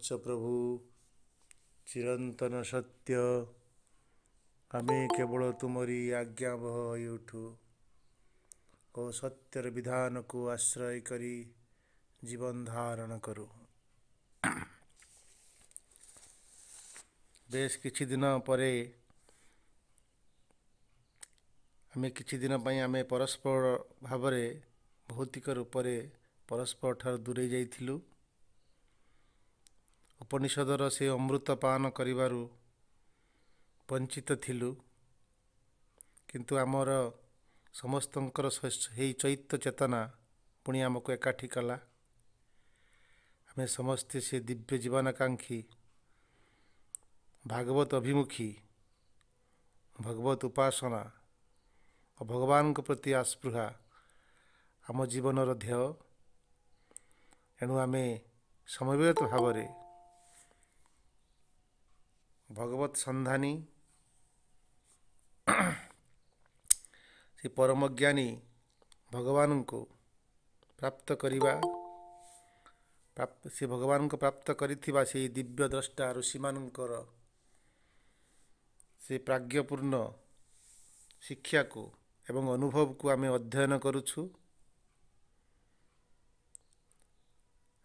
ବତ୍ସ ପ୍ରଭୁ ଚିରନ୍ତନ ସତ୍ୟ ଆମେ କେବଳ ତୁମରି ଆଜ୍ଞା ଆଜ୍ଞାବହ ହୋଇଉଠୁ ଓ ସତ୍ୟର ବିଧାନକୁ ଆଶ୍ରୟ କରି ଜୀବନ ଧାରଣ କରୁ ବେଶ କିଛି ଦିନ ପରେ ଆମେ କିଛି ଦିନ ପାଇଁ ଆମେ ପରସ୍ପର ଭାବରେ ଭୌତିକ ରୂପରେ ପରସ୍ପର ଠାରୁ ଦୂରେଇ ଯାଇଥିଲୁ ଉପନିଷଦର ସେ ଅମୃତ ପାନ କରିବାରୁ ବଞ୍ଚିତ ଥିଲୁ କିନ୍ତୁ ଆମର ସମସ୍ତଙ୍କର ସେହି ଚୈତ୍ୟ ଚେତନା ପୁଣି ଆମକୁ ଏକାଠି କଲା ଆମେ ସମସ୍ତେ ସେ ଦିବ୍ୟ ଜୀବନାକାଂକ୍ଷୀ ଭାଗବତ ଅଭିମୁଖୀ ଭଗବତ ଉପାସନା ଓ ଭଗବାନଙ୍କ ପ୍ରତି ଆସ୍ପୃହା ଆମ ଜୀବନର ଧ୍ୟେୟ ଏଣୁ ଆମେ ସମବେତ ଭାବରେ ଭଗବତ ସନ୍ଧାନୀ ସେ ପରମଜ୍ଞାନୀ ଭଗବାନଙ୍କୁ ପ୍ରାପ୍ତ କରିବା ସେ ଭଗବାନଙ୍କୁ ପ୍ରାପ୍ତ କରିଥିବା ସେଇ ଦିବ୍ୟ ଦ୍ରଷ୍ଟା ଋଷିମାନଙ୍କର ସେ ପ୍ରାଜ୍ଞପୂର୍ଣ୍ଣ ଶିକ୍ଷାକୁ ଏବଂ ଅନୁଭବକୁ ଆମେ ଅଧ୍ୟୟନ କରୁଛୁ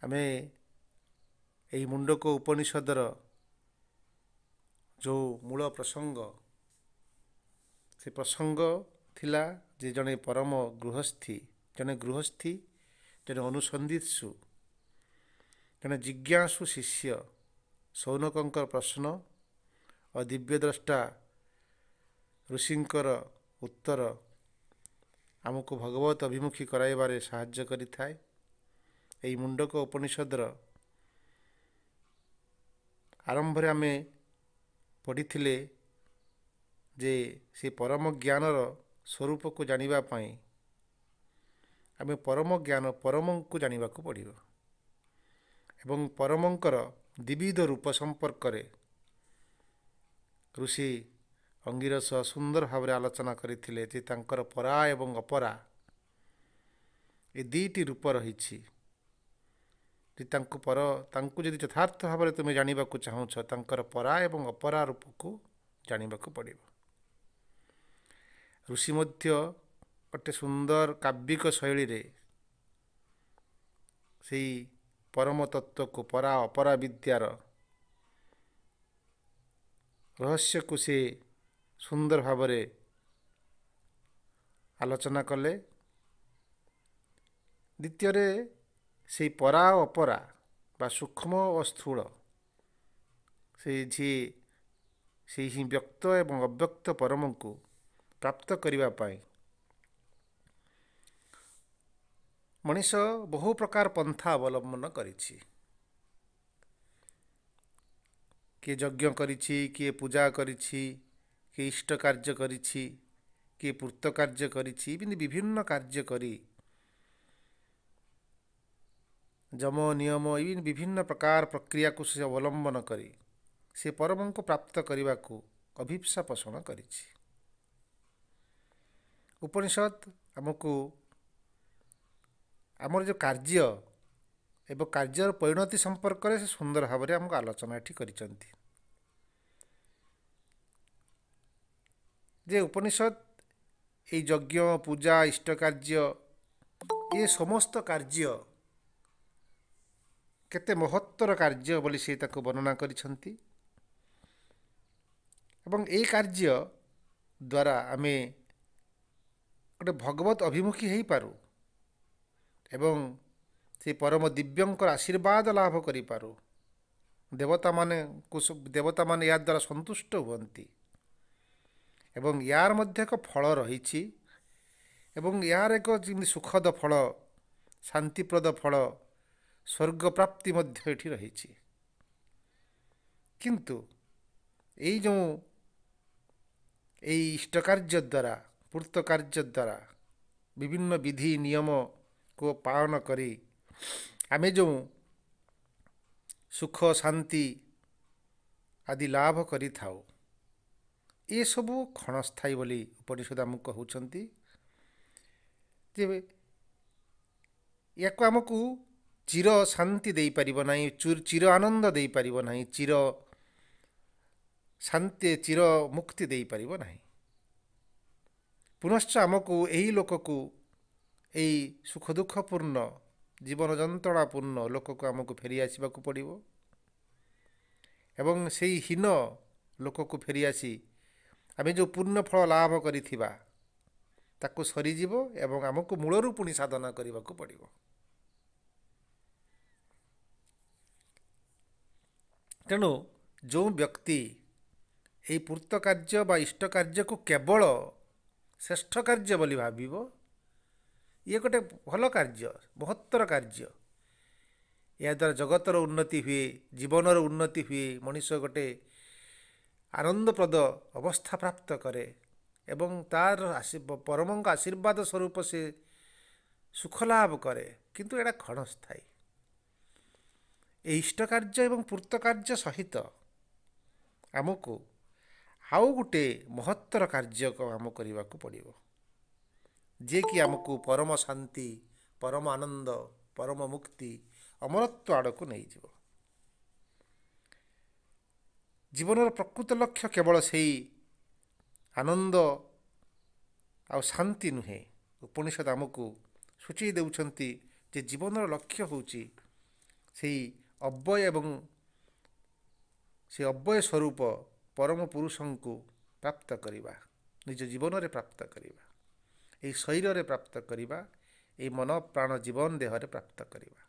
ଆମେ ଏହି ମୁଣ୍ଡକ ଉପନିଷଦର ଯେଉଁ ମୂଳ ପ୍ରସଙ୍ଗ ସେ ପ୍ରସଙ୍ଗ ଥିଲା ଯେ ଜଣେ ପରମ ଗୃହସ୍ଥୀ ଜଣେ ଗୃହସ୍ଥୀ ଜଣେ ଅନୁସନ୍ଧିତ୍ସୁ ଜଣେ ଜିଜ୍ଞାସୁ ଶିଷ୍ୟ ସୌନକଙ୍କ ପ୍ରଶ୍ନ ଓ ଦ୍ରଷ୍ଟା ଋଷିଙ୍କର ଉତ୍ତର ଆମକୁ ଭଗବତ ଅଭିମୁଖୀ କରାଇବାରେ ସାହାଯ୍ୟ କରିଥାଏ ଏହି ମୁଣ୍ଡକ ଉପନିଷଦର ଆରମ୍ଭରେ ଆମେ ପଢ଼ିଥିଲେ ଯେ ସେ ପରମ ଜ୍ଞାନର ସ୍ୱରୂପକୁ ଜାଣିବା ପାଇଁ ଆମେ ପରମ ଜ୍ଞାନ ପରମଙ୍କୁ ଜାଣିବାକୁ ପଡ଼ିବ ଏବଂ ପରମଙ୍କର ଦ୍ୱିବିଧ ରୂପ ସମ୍ପର୍କରେ ଋଷି ସହ ସୁନ୍ଦର ଭାବରେ ଆଲୋଚନା କରିଥିଲେ ଯେ ତାଙ୍କର ପରା ଏବଂ ଅପରା ଏ ଦୁଇଟି ରୂପ ରହିଛି ଯେ ତାଙ୍କୁ ପର ତାଙ୍କୁ ଯଦି ଯଥାର୍ଥ ଭାବରେ ତୁମେ ଜାଣିବାକୁ ଚାହୁଁଛ ତାଙ୍କର ପରା ଏବଂ ଅପରା ରୂପକୁ ଜାଣିବାକୁ ପଡ଼ିବ ଋଷି ମଧ୍ୟ ଗୋଟେ ସୁନ୍ଦର କାବ୍ୟିକ ଶୈଳୀରେ ସେଇ ପରମ ତତ୍ତ୍ୱକୁ ପରା ଅପରା ବିଦ୍ୟାର ରହସ୍ୟକୁ ସେ ସୁନ୍ଦର ଭାବରେ ଆଲୋଚନା କଲେ ଦ୍ୱିତୀୟରେ ସେଇ ପରା ଓ ଅପରା ବା ସୂକ୍ଷ୍ମ ଓ ସ୍ଥୂଳ ସେ ଯିଏ ସେହି ହିଁ ବ୍ୟକ୍ତ ଏବଂ ଅବ୍ୟକ୍ତ ପରମଙ୍କୁ ପ୍ରାପ୍ତ କରିବା ପାଇଁ ମଣିଷ ବହୁ ପ୍ରକାର ପନ୍ଥା ଅବଲମ୍ବନ କରିଛି କିଏ ଯଜ୍ଞ କରିଛି କିଏ ପୂଜା କରିଛି କିଏ ଇଷ୍ଟ କାର୍ଯ୍ୟ କରିଛି କିଏ ପୂର୍ତ୍ତ କାର୍ଯ୍ୟ କରିଛି ଏମିତି ବିଭିନ୍ନ କାର୍ଯ୍ୟ କରି ଯମ ନିୟମ ଏ ବିଭିନ୍ନ ପ୍ରକାର ପ୍ରକ୍ରିୟାକୁ ସେ ଅବଲମ୍ବନ କରି ସେ ପରମଙ୍କୁ ପ୍ରାପ୍ତ କରିବାକୁ ଅଭିପ୍ସା ପୋଷଣ କରିଛି ଉପନିଷଦ ଆମକୁ ଆମର ଯେଉଁ କାର୍ଯ୍ୟ ଏବଂ କାର୍ଯ୍ୟର ପରିଣତି ସମ୍ପର୍କରେ ସେ ସୁନ୍ଦର ଭାବରେ ଆମକୁ ଆଲୋଚନା ଏଠି କରିଛନ୍ତି ଯେ ଉପନିଷଦ ଏଇ ଯଜ୍ଞ ପୂଜା ଇଷ୍ଟ କାର୍ଯ୍ୟ ଏ ସମସ୍ତ କାର୍ଯ୍ୟ କେତେ ମହତ୍ତର କାର୍ଯ୍ୟ ବୋଲି ସେ ତାକୁ ବର୍ଣ୍ଣନା କରିଛନ୍ତି ଏବଂ ଏଇ କାର୍ଯ୍ୟ ଦ୍ୱାରା ଆମେ ଗୋଟେ ଭଗବତ ଅଭିମୁଖୀ ହୋଇପାରୁ ଏବଂ ସେ ପରମ ଦିବ୍ୟଙ୍କର ଆଶୀର୍ବାଦ ଲାଭ କରିପାରୁ ଦେବତାମାନେ ଦେବତାମାନେ ଏହାଦ୍ୱାରା ସନ୍ତୁଷ୍ଟ ହୁଅନ୍ତି ଏବଂ ୟାର ମଧ୍ୟ ଏକ ଫଳ ରହିଛି ଏବଂ ଏହାର ଏକ ଯେମିତି ସୁଖଦ ଫଳ ଶାନ୍ତିପ୍ରଦ ଫଳ ସ୍ୱର୍ଗପ୍ରାପ୍ତି ମଧ୍ୟ ଏଠି ରହିଛି କିନ୍ତୁ ଏଇ ଯେଉଁ ଏଇ ଇଷ୍ଟ କାର୍ଯ୍ୟ ଦ୍ୱାରା ପୂର୍ତ୍ତ କାର୍ଯ୍ୟ ଦ୍ୱାରା ବିଭିନ୍ନ ବିଧି ନିୟମକୁ ପାଳନ କରି ଆମେ ଯେଉଁ ସୁଖ ଶାନ୍ତି ଆଦି ଲାଭ କରିଥାଉ ଏସବୁ କ୍ଷଣସ୍ଥାୟୀ ବୋଲି ଉପନିଷଦ ଆମକୁ କହୁଛନ୍ତି ଯେ ୟାକୁ ଆମକୁ ଚିର ଶାନ୍ତି ଦେଇପାରିବ ନାହିଁ ଚିର ଆନନ୍ଦ ଦେଇପାରିବ ନାହିଁ ଚିର ଶାନ୍ତି ଚିର ମୁକ୍ତି ଦେଇପାରିବ ନାହିଁ ପୁନଶ୍ଚ ଆମକୁ ଏହି ଲୋକକୁ ଏଇ ସୁଖ ଦୁଃଖପୂର୍ଣ୍ଣ ଜୀବନ ଯନ୍ତ୍ରଣାପୂର୍ଣ୍ଣ ଲୋକକୁ ଆମକୁ ଫେରି ଆସିବାକୁ ପଡ଼ିବ ଏବଂ ସେହି ହୀନ ଲୋକକୁ ଫେରି ଆସି ଆମେ ଯେଉଁ ପୂର୍ଣ୍ଣଫଳ ଲାଭ କରିଥିବା ତାକୁ ସରିଯିବ ଏବଂ ଆମକୁ ମୂଳରୁ ପୁଣି ସାଧନା କରିବାକୁ ପଡ଼ିବ ତେଣୁ ଯେଉଁ ବ୍ୟକ୍ତି ଏହି ପୂର୍ତ୍ତ କାର୍ଯ୍ୟ ବା ଇଷ୍ଟ କାର୍ଯ୍ୟକୁ କେବଳ ଶ୍ରେଷ୍ଠ କାର୍ଯ୍ୟ ବୋଲି ଭାବିବ ଇଏ ଗୋଟେ ଭଲ କାର୍ଯ୍ୟ ବହତ୍ତର କାର୍ଯ୍ୟ ଏହାଦ୍ୱାରା ଜଗତର ଉନ୍ନତି ହୁଏ ଜୀବନର ଉନ୍ନତି ହୁଏ ମଣିଷ ଗୋଟେ ଆନନ୍ଦପ୍ରଦ ଅବସ୍ଥା ପ୍ରାପ୍ତ କରେ ଏବଂ ତା'ର ପରମଙ୍କ ଆଶୀର୍ବାଦ ସ୍ୱରୂପ ସେ ସୁଖଲାଭ କରେ କିନ୍ତୁ ଏଇଟା କ୍ଷଣସ୍ଥାୟୀ ଏହି ଇଷ୍ଟ କାର୍ଯ୍ୟ ଏବଂ ପୂର୍ତ୍ତ କାର୍ଯ୍ୟ ସହିତ ଆମକୁ ଆଉ ଗୋଟିଏ ମହତ୍ତର କାର୍ଯ୍ୟ ଆମ କରିବାକୁ ପଡ଼ିବ ଯିଏକି ଆମକୁ ପରମ ଶାନ୍ତି ପରମ ଆନନ୍ଦ ପରମ ମୁକ୍ତି ଅମରତ୍ୱ ଆଡ଼କୁ ନେଇଯିବ ଜୀବନର ପ୍ରକୃତ ଲକ୍ଷ୍ୟ କେବଳ ସେଇ ଆନନ୍ଦ ଆଉ ଶାନ୍ତି ନୁହେଁ ଉପନିଷଦ ଆମକୁ ସୂଚାଇ ଦେଉଛନ୍ତି ଯେ ଜୀବନର ଲକ୍ଷ୍ୟ ହେଉଛି ସେଇ ଅବୟ ଏବଂ ସେ ଅବୟ ସ୍ୱରୂପ ପରମ ପୁରୁଷଙ୍କୁ ପ୍ରାପ୍ତ କରିବା ନିଜ ଜୀବନରେ ପ୍ରାପ୍ତ କରିବା ଏହି ଶରୀରରେ ପ୍ରାପ୍ତ କରିବା ଏହି ମନ ପ୍ରାଣ ଜୀବନ ଦେହରେ ପ୍ରାପ୍ତ କରିବା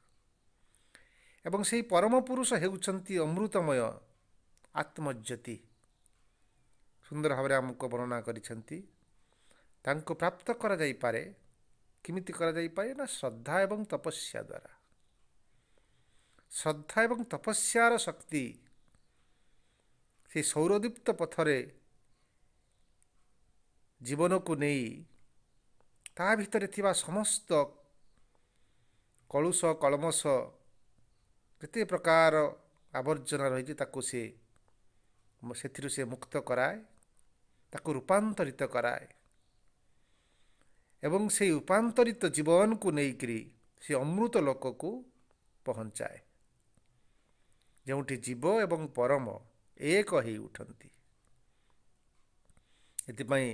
ଏବଂ ସେହି ପରମ ପୁରୁଷ ହେଉଛନ୍ତି ଅମୃତମୟ ଆତ୍ମଜ୍ୟୋତି ସୁନ୍ଦର ଭାବରେ ଆମକୁ ବର୍ଣ୍ଣନା କରିଛନ୍ତି ତାଙ୍କୁ ପ୍ରାପ୍ତ କରାଯାଇପାରେ କେମିତି କରାଯାଇପାରେ ନା ଶ୍ରଦ୍ଧା ଏବଂ ତପସ୍ୟା ଦ୍ୱାରା ଶ୍ରଦ୍ଧା ଏବଂ ତପସ୍ୟାର ଶକ୍ତି ସେ ସୌରଦୀପ୍ତ ପଥରେ ଜୀବନକୁ ନେଇ ତା ଭିତରେ ଥିବା ସମସ୍ତ କଳୁଷ କଳମସ ଯେତେ ପ୍ରକାର ଆବର୍ଜନା ରହିଛି ତାକୁ ସେ ସେଥିରୁ ସେ ମୁକ୍ତ କରାଏ ତାକୁ ରୂପାନ୍ତରିତ କରାଏ ଏବଂ ସେଇ ରୂପାନ୍ତରିତ ଜୀବନକୁ ନେଇକରି ସେ ଅମୃତ ଲୋକକୁ ପହଞ୍ଚାଏ ଯେଉଁଠି ଜୀବ ଏବଂ ପରମ ଏକ ହେଇ ଉଠନ୍ତି ଏଥିପାଇଁ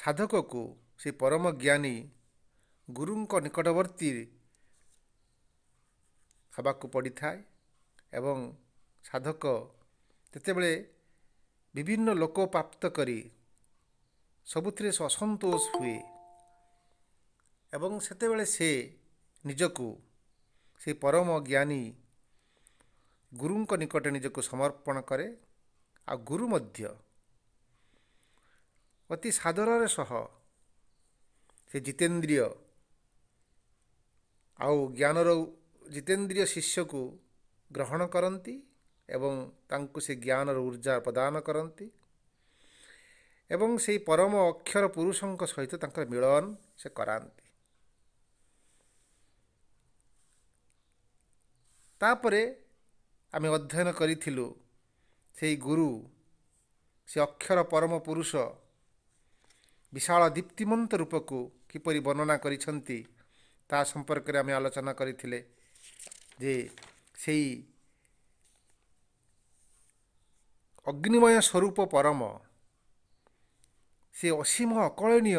ସାଧକକୁ ସେ ପରମ ଜ୍ଞାନୀ ଗୁରୁଙ୍କ ନିକଟବର୍ତ୍ତୀ ହେବାକୁ ପଡ଼ିଥାଏ ଏବଂ ସାଧକ ଯେତେବେଳେ ବିଭିନ୍ନ ଲୋକ ପ୍ରାପ୍ତ କରି ସବୁଥିରେ ସେ ଅସନ୍ତୋଷ ହୁଏ ଏବଂ ସେତେବେଳେ ସେ ନିଜକୁ ସେ ପରମ ଜ୍ଞାନୀ ଗୁରୁଙ୍କ ନିକଟରେ ନିଜକୁ ସମର୍ପଣ କରେ ଆଉ ଗୁରୁ ମଧ୍ୟ ଅତି ସାଦରର ସହ ସେ ଜିତେନ୍ଦ୍ରିୟ ଆଉ ଜ୍ଞାନର ଜିତେନ୍ଦ୍ରିୟ ଶିଷ୍ୟକୁ ଗ୍ରହଣ କରନ୍ତି ଏବଂ ତାଙ୍କୁ ସେ ଜ୍ଞାନର ଉର୍ଜା ପ୍ରଦାନ କରନ୍ତି ଏବଂ ସେହି ପରମ ଅକ୍ଷର ପୁରୁଷଙ୍କ ସହିତ ତାଙ୍କର ମିଳନ ସେ କରାନ୍ତି ତାପରେ ଆମେ ଅଧ୍ୟୟନ କରିଥିଲୁ ସେଇ ଗୁରୁ ସେ ଅକ୍ଷର ପରମ ପୁରୁଷ ବିଶାଳ ଦୀପ୍ତିମନ୍ତ ରୂପକୁ କିପରି ବର୍ଣ୍ଣନା କରିଛନ୍ତି ତା ସମ୍ପର୍କରେ ଆମେ ଆଲୋଚନା କରିଥିଲେ ଯେ ସେଇ ଅଗ୍ନିମୟ ସ୍ୱରୂପ ପରମ ସେ ଅସୀମ ଅକଳନୀୟ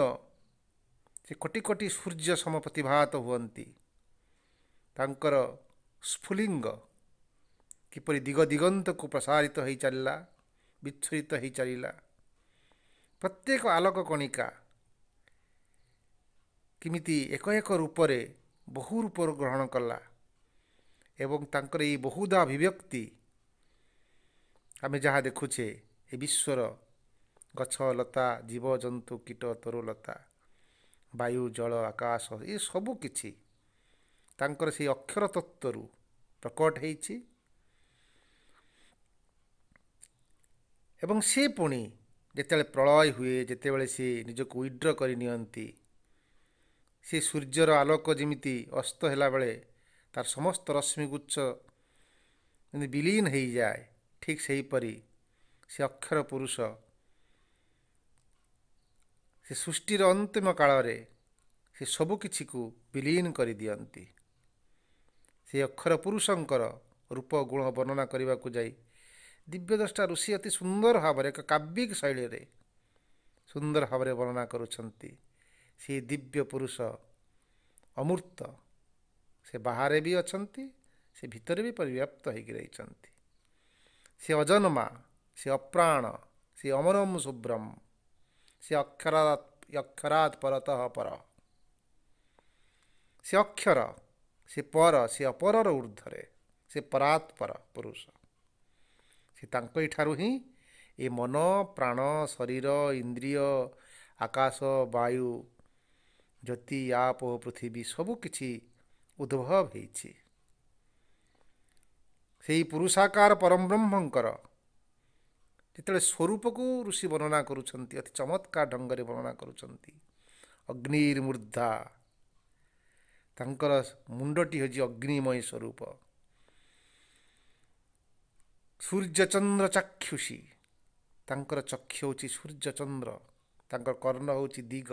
ସେ କୋଟି କୋଟି ସୂର୍ଯ୍ୟ ସମପ୍ରତିଭାତ ହୁଅନ୍ତି ତାଙ୍କର ସ୍ଫୁଲିଙ୍ଗ କିପରି ଦିଗ ଦିଗନ୍ତକୁ ପ୍ରସାରିତ ହୋଇଚାଲିଲା ବିଚ୍ଛୁରିତ ହୋଇ ଚାଲିଲା ପ୍ରତ୍ୟେକ ଆଲୋକ କଣିକା କେମିତି ଏକ ଏକ ରୂପରେ ବହୁ ରୂପ ଗ୍ରହଣ କଲା ଏବଂ ତାଙ୍କର ଏଇ ବହୁଦା ଅଭିବ୍ୟକ୍ତି ଆମେ ଯାହା ଦେଖୁଛେ ଏ ବିଶ୍ୱର ଗଛ ଲତା ଜୀବଜନ୍ତୁ କୀଟ ତରୁଲତା ବାୟୁ ଜଳ ଆକାଶ ଏ ସବୁ କିଛି ତାଙ୍କର ସେଇ ଅକ୍ଷର ତତ୍ତ୍ୱରୁ ପ୍ରକଟ ହେଇଛି ଏବଂ ସେ ପୁଣି ଯେତେବେଳେ ପ୍ରଳୟ ହୁଏ ଯେତେବେଳେ ସେ ନିଜକୁ ୱିଡ୍ର କରି ନିଅନ୍ତି ସେ ସୂର୍ଯ୍ୟର ଆଲୋକ ଯେମିତି ଅସ୍ତ ହେଲାବେଳେ ତା'ର ସମସ୍ତ ରଶ୍ମିଗୁଚ୍ଛ ଯେମିତି ବିଲୀନ ହୋଇଯାଏ ଠିକ୍ ସେହିପରି ସେ ଅକ୍ଷର ପୁରୁଷ ସେ ସୃଷ୍ଟିର ଅନ୍ତିମ କାଳରେ ସେ ସବୁକିଛିକୁ ବିଲୀନ କରିଦିଅନ୍ତି ସେ ଅକ୍ଷର ପୁରୁଷଙ୍କର ରୂପ ଗୁଣ ବର୍ଣ୍ଣନା କରିବାକୁ ଯାଇ ଦିବ୍ୟଦ୍ରଷ୍ଟା ଋଷି ଅତି ସୁନ୍ଦର ଭାବରେ ଏକ କାବ୍ୟିକ ଶୈଳୀରେ ସୁନ୍ଦର ଭାବରେ ବର୍ଣ୍ଣନା କରୁଛନ୍ତି ସେହି ଦିବ୍ୟ ପୁରୁଷ ଅମୃତ ସେ ବାହାରେ ବି ଅଛନ୍ତି ସେ ଭିତରେ ବି ପରିବ୍ୟାପ୍ତ ହୋଇକି ରହିଛନ୍ତି ସେ ଅଜନ୍ମା ସେ ଅପ୍ରାଣ ସେ ଅମରମ ଶୁଭ୍ରମ ସେ ଅକ୍ଷରାତ୍ ଅକ୍ଷରାତ୍ ପରତ ଅପର ସେ ଅକ୍ଷର ସେ ପର ସେ ଅପରର ଉର୍ଦ୍ଧ୍ୱରେ ସେ ପରାତ୍ପର ପୁରୁଷ ସେ ତାଙ୍କ ତାଙ୍କଠାରୁ ହିଁ ଏ ମନ ପ୍ରାଣ ଶରୀର ଇନ୍ଦ୍ରିୟ ଆକାଶ ବାୟୁ ଜ୍ୟୋତି ଆପ ପୃଥିବୀ ସବୁ କିଛି ଉଦ୍ଭବ ହୋଇଛି ସେହି ପୁରୁଷାକାର ପରମ ବ୍ରହ୍ମଙ୍କର ଯେତେବେଳେ ସ୍ୱରୂପକୁ ଋଷି ବର୍ଣ୍ଣନା କରୁଛନ୍ତି ଅତି ଚମତ୍କାର ଢଙ୍ଗରେ ବର୍ଣ୍ଣନା କରୁଛନ୍ତି ଅଗ୍ନିର୍ମୂର୍ଦ୍ଧା ତାଙ୍କର ମୁଣ୍ଡଟି ହେଉଛି ଅଗ୍ନିମୟୀ ସ୍ୱରୂପ ସୂର୍ଯ୍ୟଚନ୍ଦ୍ର ଚାକ୍ଷୁଷୀ ତାଙ୍କର ଚକ୍ଷୁ ହେଉଛି ସୂର୍ଯ୍ୟଚନ୍ଦ୍ର ତାଙ୍କର କର୍ଣ୍ଣ ହେଉଛି ଦିଗ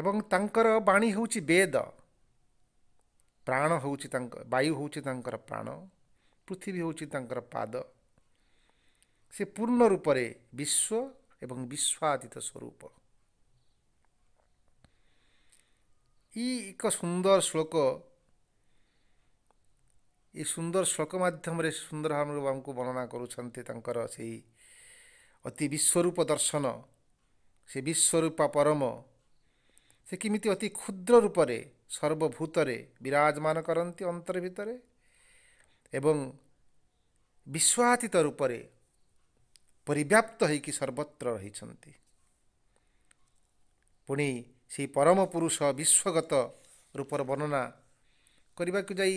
ଏବଂ ତାଙ୍କର ବାଣୀ ହେଉଛି ବେଦ ପ୍ରାଣ ହେଉଛି ତାଙ୍କ ବାୟୁ ହେଉଛି ତାଙ୍କର ପ୍ରାଣ ପୃଥିବୀ ହେଉଛି ତାଙ୍କର ପାଦ ସେ ପୂର୍ଣ୍ଣ ରୂପରେ ବିଶ୍ୱ ଏବଂ ବିଶ୍ୱାତୀତ ସ୍ୱରୂପ ଇ ଏକ ସୁନ୍ଦର ଶ୍ଳୋକ ଏ ସୁନ୍ଦର ଶ୍ଳୋକ ମାଧ୍ୟମରେ ସୁନ୍ଦର ଭାବରେ ବାବୁଙ୍କୁ ବର୍ଣ୍ଣନା କରୁଛନ୍ତି ତାଙ୍କର ସେଇ ଅତି ବିଶ୍ୱରୂପ ଦର୍ଶନ ସେ ବିଶ୍ୱରୂପା ପରମ ସେ କେମିତି ଅତି କ୍ଷୁଦ୍ର ରୂପରେ ସର୍ବଭୂତରେ ବିରାଜମାନ କରନ୍ତି ଅନ୍ତର ଭିତରେ ଏବଂ ବିଶ୍ୱାତୀତ ରୂପରେ ପରିବ୍ୟାପ୍ତ ହୋଇକି ସର୍ବତ୍ର ରହିଛନ୍ତି ପୁଣି ସେହି ପରମ ପୁରୁଷ ବିଶ୍ୱଗତ ରୂପର ବର୍ଣ୍ଣନା କରିବାକୁ ଯାଇ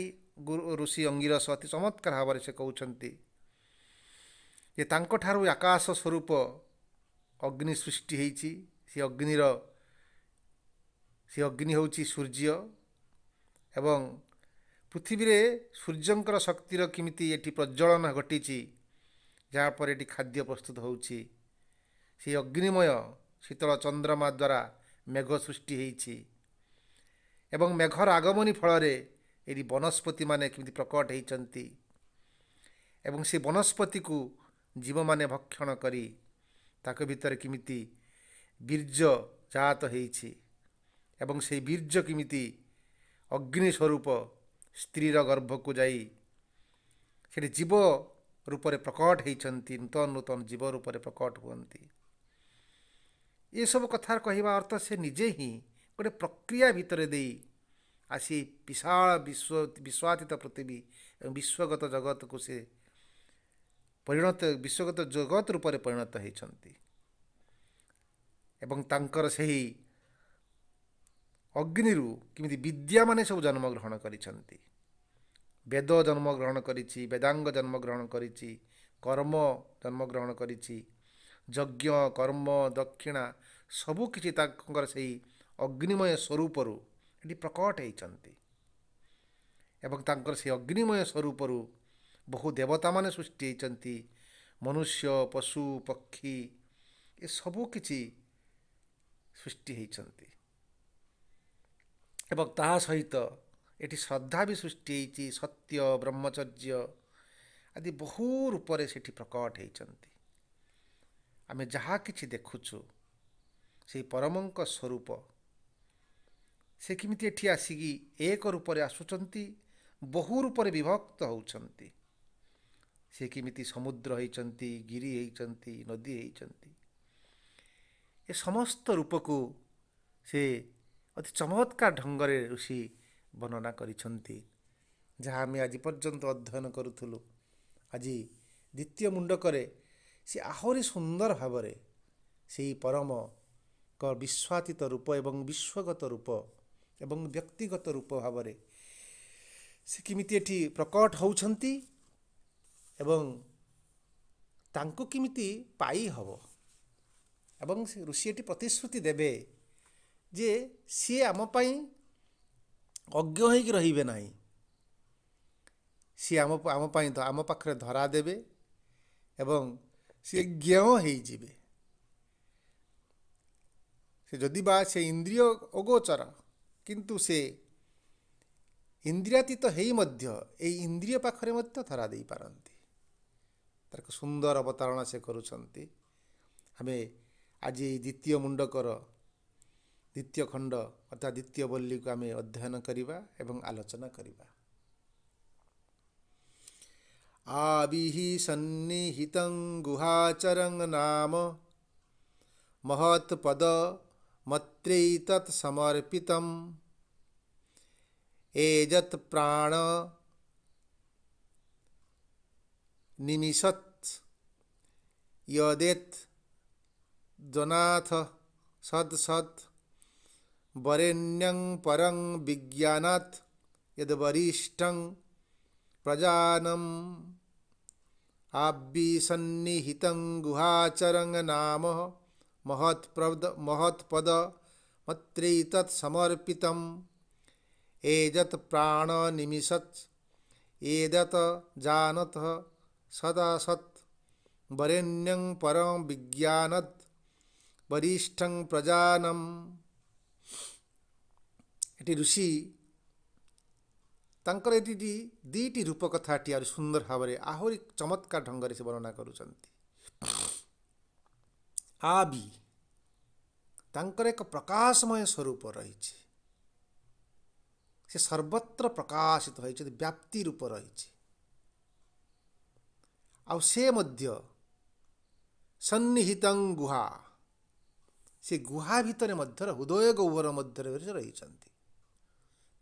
ଗୁରୁ ଋଷି ଅଙ୍ଗିରସ ଅତି ଚମତ୍କାର ଭାବରେ ସେ କହୁଛନ୍ତି ଯେ ତାଙ୍କଠାରୁ ଆକାଶ ସ୍ୱରୂପ ଅଗ୍ନି ସୃଷ୍ଟି ହେଇଛି ସେ ଅଗ୍ନିର ସେ ଅଗ୍ନି ହେଉଛି ସୂର୍ଯ୍ୟ ଏବଂ ପୃଥିବୀରେ ସୂର୍ଯ୍ୟଙ୍କର ଶକ୍ତିର କେମିତି ଏଠି ପ୍ରଜ୍ଜଳନ ଘଟିଛି ଯାହାପରେ ଏଠି ଖାଦ୍ୟ ପ୍ରସ୍ତୁତ ହେଉଛି ସେ ଅଗ୍ନିମୟ ଶୀତଳ ଚନ୍ଦ୍ରମା ଦ୍ୱାରା ମେଘ ସୃଷ୍ଟି ହେଇଛି ଏବଂ ମେଘର ଆଗମନୀ ଫଳରେ ଏଠି ବନସ୍ପତିମାନେ କେମିତି ପ୍ରକଟ ହୋଇଛନ୍ତି ଏବଂ ସେ ବନସ୍ପତିକୁ ଜୀବମାନେ ଭକ୍ଷଣ କରି ତାଙ୍କ ଭିତରେ କେମିତି ବୀର୍ଯ୍ୟ ଜାତ ହେଇଛି ଏବଂ ସେହି ବୀର୍ଯ୍ୟ କେମିତି ଅଗ୍ନି ସ୍ୱରୂପ ସ୍ତ୍ରୀର ଗର୍ଭକୁ ଯାଇ ସେଠି ଜୀବ ରୂପରେ ପ୍ରକଟ ହେଇଛନ୍ତି ନୂତନ ନୂତନ ଜୀବ ରୂପରେ ପ୍ରକଟ ହୁଅନ୍ତି ଏସବୁ କଥାର କହିବା ଅର୍ଥ ସେ ନିଜେ ହିଁ ଗୋଟେ ପ୍ରକ୍ରିୟା ଭିତରେ ଦେଇ ଆସି ବିଶାଳ ବିଶ୍ୱ ବିଶ୍ୱାତୀତ ପୃଥିବୀ ଏବଂ ବିଶ୍ୱଗତ ଜଗତକୁ ସେ ପରିଣତ ବିଶ୍ୱଗତ ଜଗତ ରୂପରେ ପରିଣତ ହୋଇଛନ୍ତି ଏବଂ ତାଙ୍କର ସେହି ଅଗ୍ନିରୁ କେମିତି ବିଦ୍ୟାମାନେ ସବୁ ଜନ୍ମଗ୍ରହଣ କରିଛନ୍ତି ବେଦ ଜନ୍ମଗ୍ରହଣ କରିଛି ବେଦାଙ୍ଗ ଜନ୍ମଗ୍ରହଣ କରିଛି କର୍ମ ଜନ୍ମଗ୍ରହଣ କରିଛି ଯଜ୍ଞ କର୍ମ ଦକ୍ଷିଣା ସବୁ କିଛି ତାଙ୍କର ସେହି ଅଗ୍ନିମୟ ସ୍ୱରୂପରୁ ଏଠି ପ୍ରକଟ ହେଇଛନ୍ତି ଏବଂ ତାଙ୍କର ସେ ଅଗ୍ନିମୟ ସ୍ୱରୂପରୁ ବହୁ ଦେବତାମାନେ ସୃଷ୍ଟି ହେଇଛନ୍ତି ମନୁଷ୍ୟ ପଶୁ ପକ୍ଷୀ ଏସବୁ କିଛି ସୃଷ୍ଟି ହେଇଛନ୍ତି ଏବଂ ତାହା ସହିତ ଏଠି ଶ୍ରଦ୍ଧା ବି ସୃଷ୍ଟି ହେଇଛି ସତ୍ୟ ବ୍ରହ୍ମଚର୍ଯ୍ୟ ଆଦି ବହୁ ରୂପରେ ସେଠି ପ୍ରକଟ ହେଇଛନ୍ତି ଆମେ ଯାହା କିଛି ଦେଖୁଛୁ ସେହି ପରମଙ୍କ ସ୍ୱରୂପ ସେ କେମିତି ଏଠି ଆସିକି ଏକ ରୂପରେ ଆସୁଛନ୍ତି ବହୁ ରୂପରେ ବିଭକ୍ତ ହେଉଛନ୍ତି ସେ କେମିତି ସମୁଦ୍ର ହୋଇଛନ୍ତି ଗିରି ହୋଇଛନ୍ତି ନଦୀ ହୋଇଛନ୍ତି ଏ ସମସ୍ତ ରୂପକୁ ସେ ଅତି ଚମତ୍କାର ଢଙ୍ଗରେ ଋଷି ବର୍ଣ୍ଣନା କରିଛନ୍ତି ଯାହା ଆମେ ଆଜି ପର୍ଯ୍ୟନ୍ତ ଅଧ୍ୟୟନ କରୁଥିଲୁ ଆଜି ଦ୍ୱିତୀୟ ମୁଣ୍ଡକରେ ସେ ଆହୁରି ସୁନ୍ଦର ଭାବରେ ସେହି ପରମଙ୍କ ବିଶ୍ୱାତୀତ ରୂପ ଏବଂ ବିଶ୍ୱଗତ ରୂପ ଏବଂ ବ୍ୟକ୍ତିଗତ ରୂପ ଭାବରେ ସେ କେମିତି ଏଠି ପ୍ରକଟ ହେଉଛନ୍ତି ଏବଂ ତାଙ୍କୁ କେମିତି ପାଇ ହେବ ଏବଂ ଋଷି ଏଠି ପ୍ରତିଶ୍ରୁତି ଦେବେ ଯେ ସିଏ ଆମ ପାଇଁ ଅଜ୍ଞ ହୋଇକି ରହିବେ ନାହିଁ ସିଏ ଆମ ଆମ ପାଇଁ ଆମ ପାଖରେ ଧରା ଦେବେ ଏବଂ ସିଏ ଜ୍ଞ ହେଇଯିବେ ସେ ଯଦି ବା ସେ ଇନ୍ଦ୍ରିୟ ଅଗୋଚର କିନ୍ତୁ ସେ ଇନ୍ଦ୍ରିୟାତୀତ ହେଇ ମଧ୍ୟ ଏଇ ଇନ୍ଦ୍ରିୟ ପାଖରେ ମଧ୍ୟ ଧରା ଦେଇପାରନ୍ତି ତାକୁ ସୁନ୍ଦର ଅବତାରଣା ସେ କରୁଛନ୍ତି ଆମେ ଆଜି ଏଇ ଦ୍ୱିତୀୟ ମୁଣ୍ଡକର ଦ୍ୱିତୀୟ ଖଣ୍ଡ ଅର୍ଥାତ୍ ଦ୍ୱିତୀୟ ବଲିକୁ ଆମେ ଅଧ୍ୟୟନ କରିବା ଏବଂ ଆଲୋଚନା କରିବା ଆବିହି ସନ୍ନିହିତ ଗୁହାଚରଙ୍ଗ ନାମ ମହତ୍ ପଦ मत्रेतत्समर्पितम् एजत् प्राण निमिषत् यदेत् जनाथ सत्सत् वरेण्यं परं विज्ञानात् यद्वरिष्ठं प्रजानम् आब्बीसन्निहितं गुहाचरङ् नाम महत्प्रद महत्पद मत्रेतत्समर्पितं एजत् प्राणनिमिषत् एदत जानत सदा सत् वरेण्यं परं विज्ञानत् वरिष्ठं प्रजानम এটি ঋষি ତାଙ୍କର ଏଠି ଦୁଇଟି ରୂପକଥାଟି ଆହୁରି ସୁନ୍ଦର ଭାବରେ ଆହୁରି ଚମତ୍କାର ଢଙ୍ଗରେ ସେ ବର୍ଣ୍ଣନା ଆବି ତାଙ୍କର ଏକ ପ୍ରକାଶମୟ ସ୍ୱରୂପ ରହିଛି ସେ ସର୍ବତ୍ର ପ୍ରକାଶିତ ହୋଇଛନ୍ତି ବ୍ୟାପ୍ତି ରୂପ ରହିଛି ଆଉ ସେ ମଧ୍ୟ ସନ୍ନିହିତଂ ଗୁହା ସେ ଗୁହା ଭିତରେ ମଧ୍ୟ ହୃଦୟ ଗୌହର ମଧ୍ୟରେ ରହିଛନ୍ତି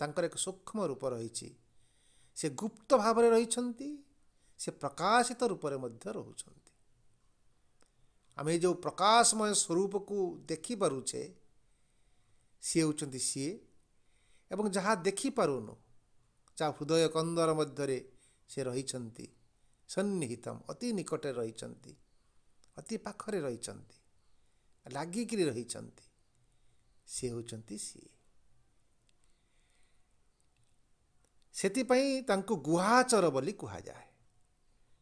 ତାଙ୍କର ଏକ ସୂକ୍ଷ୍ମ ରୂପ ରହିଛି ସେ ଗୁପ୍ତ ଭାବରେ ରହିଛନ୍ତି ସେ ପ୍ରକାଶିତ ରୂପରେ ମଧ୍ୟ ରହୁଛନ୍ତି ଆମେ ଯେଉଁ ପ୍ରକାଶମୟ ସ୍ୱରୂପକୁ ଦେଖିପାରୁଛେ ସିଏ ହେଉଛନ୍ତି ସିଏ ଏବଂ ଯାହା ଦେଖିପାରୁନୁ ଯାହା ହୃଦୟ କନ୍ଦର ମଧ୍ୟରେ ସେ ରହିଛନ୍ତି ସନ୍ନିହିତମ ଅତି ନିକଟରେ ରହିଛନ୍ତି ଅତି ପାଖରେ ରହିଛନ୍ତି ଲାଗିକିରି ରହିଛନ୍ତି ସିଏ ହେଉଛନ୍ତି ସିଏ ସେଥିପାଇଁ ତାଙ୍କୁ ଗୁହାଚର ବୋଲି କୁହାଯାଏ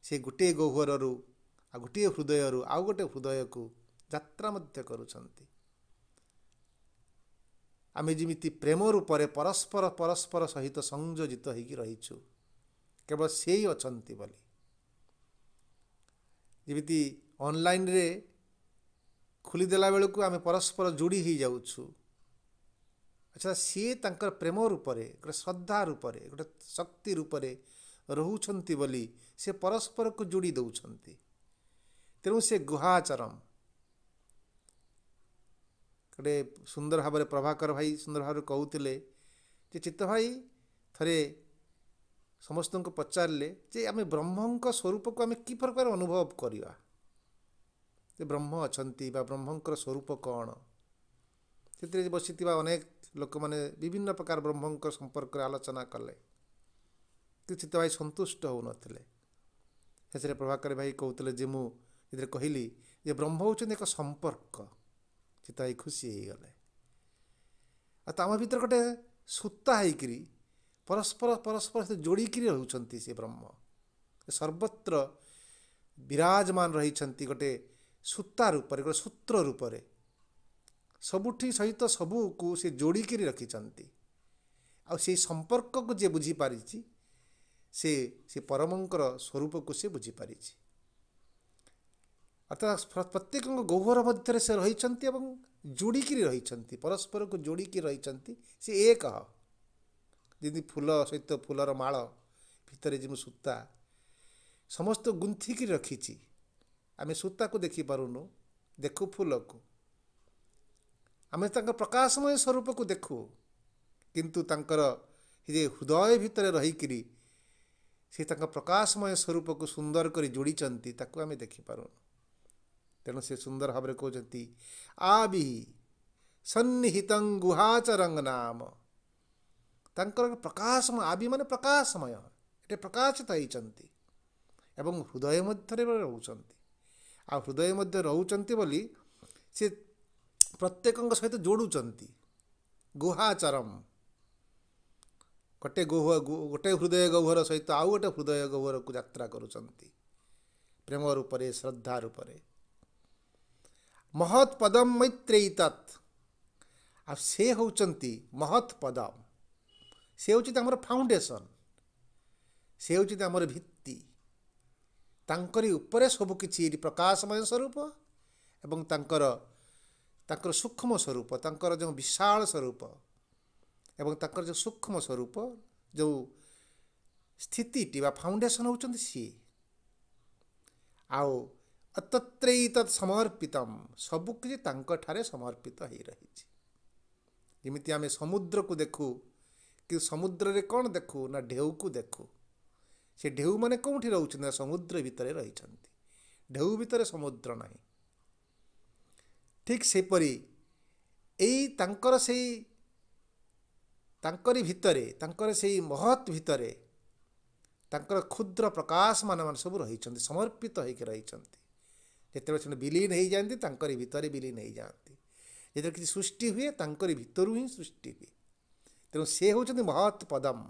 ସେ ଗୋଟିଏ ଗହ୍ୱରରୁ ଆଉ ଗୋଟିଏ ହୃଦୟରୁ ଆଉ ଗୋଟିଏ ହୃଦୟକୁ ଯାତ୍ରା ମଧ୍ୟ କରୁଛନ୍ତି ଆମେ ଯେମିତି ପ୍ରେମ ରୂପରେ ପରସ୍ପର ପରସ୍ପର ସହିତ ସଂଯୋଜିତ ହୋଇକି ରହିଛୁ କେବଳ ସେଇ ଅଛନ୍ତି ବୋଲି ଯେମିତି ଅନଲାଇନ୍ରେ ଖୋଲିଦେଲା ବେଳକୁ ଆମେ ପରସ୍ପର ଯୋଡ଼ି ହୋଇଯାଉଛୁ ଆଚ୍ଛା ସିଏ ତାଙ୍କର ପ୍ରେମ ରୂପରେ ଗୋଟେ ଶ୍ରଦ୍ଧା ରୂପରେ ଗୋଟେ ଶକ୍ତି ରୂପରେ ରହୁଛନ୍ତି ବୋଲି ସେ ପରସ୍ପରକୁ ଯୋଡ଼ି ଦେଉଛନ୍ତି ତେଣୁ ସେ ଗୁହାଚରମ ଗୋଟେ ସୁନ୍ଦର ଭାବରେ ପ୍ରଭାକର ଭାଇ ସୁନ୍ଦର ଭାବରେ କହୁଥିଲେ ଯେ ଚିତ୍ତ ଭାଇ ଥରେ ସମସ୍ତଙ୍କୁ ପଚାରିଲେ ଯେ ଆମେ ବ୍ରହ୍ମଙ୍କ ସ୍ୱରୂପକୁ ଆମେ କି ପ୍ରକାର ଅନୁଭବ କରିବା ଯେ ବ୍ରହ୍ମ ଅଛନ୍ତି ବା ବ୍ରହ୍ମଙ୍କର ସ୍ୱରୂପ କ'ଣ ସେଥିରେ ବସିଥିବା ଅନେକ ଲୋକମାନେ ବିଭିନ୍ନ ପ୍ରକାର ବ୍ରହ୍ମଙ୍କ ସମ୍ପର୍କରେ ଆଲୋଚନା କଲେ କିନ୍ତୁ ଚିତ୍ତ ଭାଇ ସନ୍ତୁଷ୍ଟ ହେଉନଥିଲେ ସେଥିରେ ପ୍ରଭାକର ଭାଇ କହୁଥିଲେ ଯେ ମୁଁ ଏଥିରେ କହିଲି ଯେ ବ୍ରହ୍ମ ହେଉଛନ୍ତି ଏକ ସମ୍ପର୍କ ଚିତା ହେଇ ଖୁସି ହେଇଗଲେ ଆଉ ତା'ମ ଭିତରେ ଗୋଟେ ସୂତା ହେଇକିରି ପରସ୍ପର ପରସ୍ପର ସହିତ ଯୋଡ଼ିକିରି ରହୁଛନ୍ତି ସେ ବ୍ରହ୍ମ ସର୍ବତ୍ର ବିରାଜମାନ ରହିଛନ୍ତି ଗୋଟେ ସୂତା ରୂପରେ ଗୋଟେ ସୂତ୍ର ରୂପରେ ସବୁଠି ସହିତ ସବୁକୁ ସେ ଯୋଡ଼ିକିରି ରଖିଛନ୍ତି ଆଉ ସେଇ ସମ୍ପର୍କକୁ ଯିଏ ବୁଝିପାରିଛି ସେ ସେ ପରମଙ୍କର ସ୍ୱରୂପକୁ ସେ ବୁଝିପାରିଛି ଅର୍ଥାତ୍ ପ୍ରତ୍ୟେକଙ୍କ ଗୋବର ମଧ୍ୟରେ ସେ ରହିଛନ୍ତି ଏବଂ ଯୋଡ଼ିକିରି ରହିଛନ୍ତି ପରସ୍ପରକୁ ଯୋଡ଼ିକି ରହିଛନ୍ତି ସେ ଏକ ଯେମିତି ଫୁଲ ସହିତ ଫୁଲର ମାଳ ଭିତରେ ଯେଉଁ ସୂତା ସମସ୍ତ ଗୁନ୍ଥିକିରି ରଖିଛି ଆମେ ସୂତାକୁ ଦେଖିପାରୁନୁ ଦେଖୁ ଫୁଲକୁ ଆମେ ତାଙ୍କ ପ୍ରକାଶମୟ ସ୍ୱରୂପକୁ ଦେଖୁ କିନ୍ତୁ ତାଙ୍କର ଯେ ହୃଦୟ ଭିତରେ ରହିକିରି ସେ ତାଙ୍କ ପ୍ରକାଶମୟ ସ୍ୱରୂପକୁ ସୁନ୍ଦର କରି ଯୋଡ଼ିଛନ୍ତି ତାକୁ ଆମେ ଦେଖିପାରୁନୁ तेणु से सुंदर भाव कहते आबि सन्निहित गुहाच रंग नाम तर प्रकाशम आबि मान प्रकाशमय प्रकाशित होती हृदय मध्य रोच आ हृदय मध्य रोली से प्रत्येक सहित जोड़ गुहाचरम गोटे गुह गोटे हृदय गहर सहित आउ गोटे हृदय को जरा करेम रूप से श्रद्धा रूप से ମହତ୍ ପଦମ ମୈତ୍ରୀ ତତ୍ ଆଉ ସେ ହେଉଛନ୍ତି ମହତ୍ ପଦମ ସେ ହେଉଛନ୍ତି ଆମର ଫାଉଣ୍ଡେସନ୍ ସେ ହେଉଛନ୍ତି ଆମର ଭିତ୍ତି ତାଙ୍କରି ଉପରେ ସବୁକିଛି ପ୍ରକାଶମୟ ସ୍ୱରୂପ ଏବଂ ତାଙ୍କର ତାଙ୍କର ସୂକ୍ଷ୍ମ ସ୍ୱରୂପ ତାଙ୍କର ଯେଉଁ ବିଶାଳ ସ୍ୱରୂପ ଏବଂ ତାଙ୍କର ଯେଉଁ ସୂକ୍ଷ୍ମ ସ୍ୱରୂପ ଯେଉଁ ସ୍ଥିତିଟି ବା ଫାଉଣ୍ଡେସନ୍ ହେଉଛନ୍ତି ସିଏ ଆଉ ତତ୍ରୈତ ସମର୍ପିତମ ସବୁକିଛି ତାଙ୍କଠାରେ ସମର୍ପିତ ହୋଇ ରହିଛି ଯେମିତି ଆମେ ସମୁଦ୍ରକୁ ଦେଖୁ କି ସମୁଦ୍ରରେ କ'ଣ ଦେଖୁ ନା ଢେଉକୁ ଦେଖୁ ସେ ଢେଉମାନେ କେଉଁଠି ରହୁଛନ୍ତି ନା ସମୁଦ୍ର ଭିତରେ ରହିଛନ୍ତି ଢେଉ ଭିତରେ ସମୁଦ୍ର ନାହିଁ ଠିକ୍ ସେହିପରି ଏଇ ତାଙ୍କର ସେଇ ତାଙ୍କରି ଭିତରେ ତାଙ୍କର ସେଇ ମହତ୍ ଭିତରେ ତାଙ୍କର କ୍ଷୁଦ୍ର ମାନେ ସବୁ ରହିଛନ୍ତି ସମର୍ପିତ ହୋଇକି ରହିଛନ୍ତି ଯେତେବେଳେ ସେମାନେ ବିଲୀନ ହେଇଯାଆନ୍ତି ତାଙ୍କରି ଭିତରେ ବିଲୀନ ହେଇଯାଆନ୍ତି ଯେତେବେଳେ କିଛି ସୃଷ୍ଟି ହୁଏ ତାଙ୍କରି ଭିତରୁ ହିଁ ସୃଷ୍ଟି ହୁଏ ତେଣୁ ସେ ହେଉଛନ୍ତି ମହତ୍ ପଦମ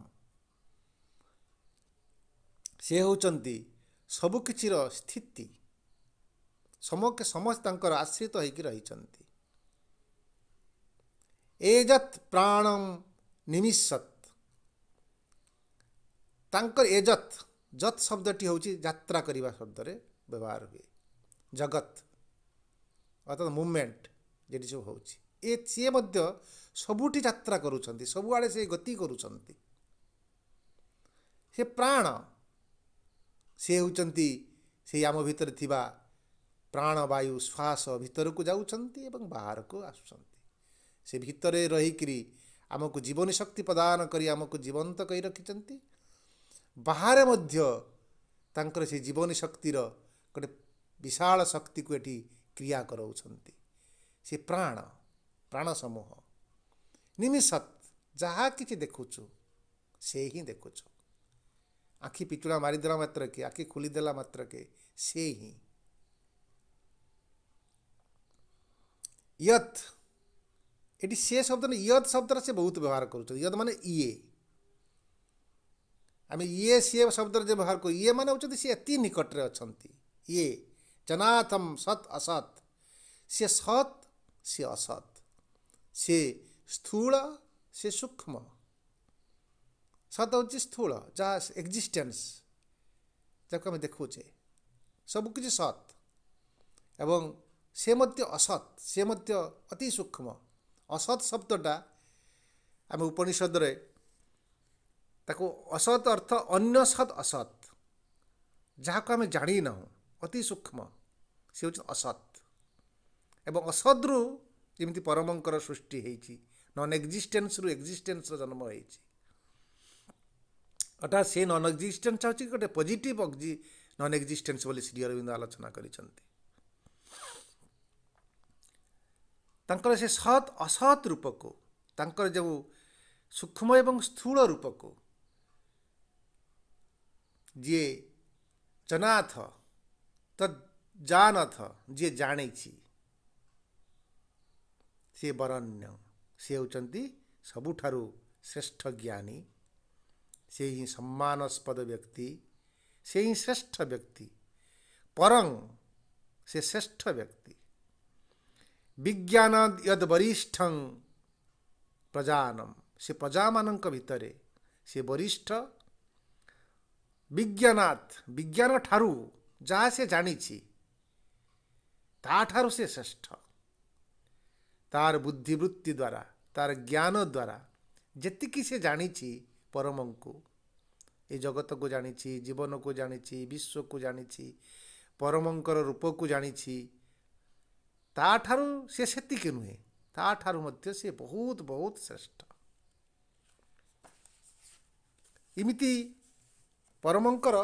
ସେ ହେଉଛନ୍ତି ସବୁ କିଛିର ସ୍ଥିତି ସମକେ ସମସ୍ତେ ତାଙ୍କର ଆଶ୍ରିତ ହୋଇକି ରହିଛନ୍ତି ଏଜତ୍ ପ୍ରାଣ ନିମିଷତ୍ ତାଙ୍କର ଏଜତ୍ ଯତ୍ ଶବ୍ଦଟି ହେଉଛି ଯାତ୍ରା କରିବା ଶବ୍ଦରେ ବ୍ୟବହାର ହୁଏ ଜଗତ ଅର୍ଥାତ୍ ମୁଭମେଣ୍ଟ ଯେଠି ସବୁ ହେଉଛି ଏ ସିଏ ମଧ୍ୟ ସବୁଠି ଯାତ୍ରା କରୁଛନ୍ତି ସବୁଆଡ଼େ ସେ ଗତି କରୁଛନ୍ତି ସେ ପ୍ରାଣ ସେ ହେଉଛନ୍ତି ସେ ଆମ ଭିତରେ ଥିବା ପ୍ରାଣବାୟୁ ଶ୍ୱାସ ଭିତରକୁ ଯାଉଛନ୍ତି ଏବଂ ବାହାରକୁ ଆସୁଛନ୍ତି ସେ ଭିତରେ ରହିକରି ଆମକୁ ଜୀବନୀ ଶକ୍ତି ପ୍ରଦାନ କରି ଆମକୁ ଜୀବନ୍ତ କରି ରଖିଛନ୍ତି ବାହାରେ ମଧ୍ୟ ତାଙ୍କର ସେ ଜୀବନୀ ଶକ୍ତିର विशाल शक्ति को ये क्रिया कराऊ प्राण प्राण समूह निमिष जहा कि देखुचु से ही देखु आखि पिचुड़ा मारिदे मात्र के आखि खोलीदे मात्र के से ही यत ये से शब्द यद शब्द से बहुत व्यवहार करत मान ये आम ये सी शब्द व्यवहार कर ये मान से अति निकट अच्छा ये জানাতম সৎ অসৎ সে সৎ সে অসৎ সে স্থূল সে সূক্ষ্ম সৎ ହେଉଛି ସ୍ଥୂଳ ଯାହା ଏକ୍ଜିଷ୍ଟେନ୍ସ ଯାହାକୁ ଆମେ ଦେଖୁଛେ ସବୁକିଛି ସତ୍ ଏବଂ ସେ ମଧ୍ୟ ଅସତ୍ ସେ ମଧ୍ୟ ଅତି ସୂକ୍ଷ୍ମ ଅସତ୍ ଶବ୍ଦଟା ଆମେ ଉପନିଷଦରେ ତାକୁ ଅସତ୍ ଅର୍ଥ ଅନ୍ୟ ସତ୍ ଅସତ୍ ଯାହାକୁ ଆମେ ଜାଣିନାହୁଁ ଅତି ସୂକ୍ଷ୍ମ ସେ ହେଉଛି ଅସତ୍ ଏବଂ ଅସତ୍ରୁ ଯେମିତି ପରମଙ୍କର ସୃଷ୍ଟି ହେଇଛି ନନ୍ ଏକ୍ଜିଷ୍ଟେନ୍ସରୁ ଏକ୍ଜିଷ୍ଟେନ୍ସର ଜନ୍ମ ହେଇଛି ଅର୍ଥାତ୍ ସେ ନନ୍ ଏକ୍ଜିଷ୍ଟେନ୍ସ ହେଉଛି ଗୋଟେ ପଜିଟିଭ୍ ଅକ୍ଜି ନନ୍ ଏକ୍ଜିଷ୍ଟେନ୍ସ ବୋଲି ଶ୍ରୀ ଅରବିନ୍ଦ ଆଲୋଚନା କରିଛନ୍ତି ତାଙ୍କର ସେ ସତ୍ ଅସତ୍ ରୂପକୁ ତାଙ୍କର ଯେଉଁ ସୂକ୍ଷ୍ମ ଏବଂ ସ୍ଥୂଳ ରୂପକୁ ଯିଏ ଜନାଥ ତ जानथ जी जाने से बरण्य सी सबुठ श्रेष्ठ ज्ञानी से ही सम्मानस्पद व्यक्ति से ही श्रेष्ठ व्यक्ति पर से श्रेष्ठ व्यक्ति विज्ञान यद वरिष्ठ प्रजानम से प्रजा मान भरे से वरिष्ठ विज्ञानात विज्ञान ठारू जहाँ से जानी ତା'ଠାରୁ ସେ ଶ୍ରେଷ୍ଠ ତାର ବୁଦ୍ଧିବୃତ୍ତି ଦ୍ୱାରା ତାର ଜ୍ଞାନ ଦ୍ୱାରା ଯେତିକି ସେ ଜାଣିଛି ପରମଙ୍କୁ ଏ ଜଗତକୁ ଜାଣିଛି ଜୀବନକୁ ଜାଣିଛି ବିଶ୍ୱକୁ ଜାଣିଛି ପରମଙ୍କର ରୂପକୁ ଜାଣିଛି ତାଠାରୁ ସେ ସେତିକି ନୁହେଁ ତାଠାରୁ ମଧ୍ୟ ସେ ବହୁତ ବହୁତ ଶ୍ରେଷ୍ଠ ଏମିତି ପରମଙ୍କର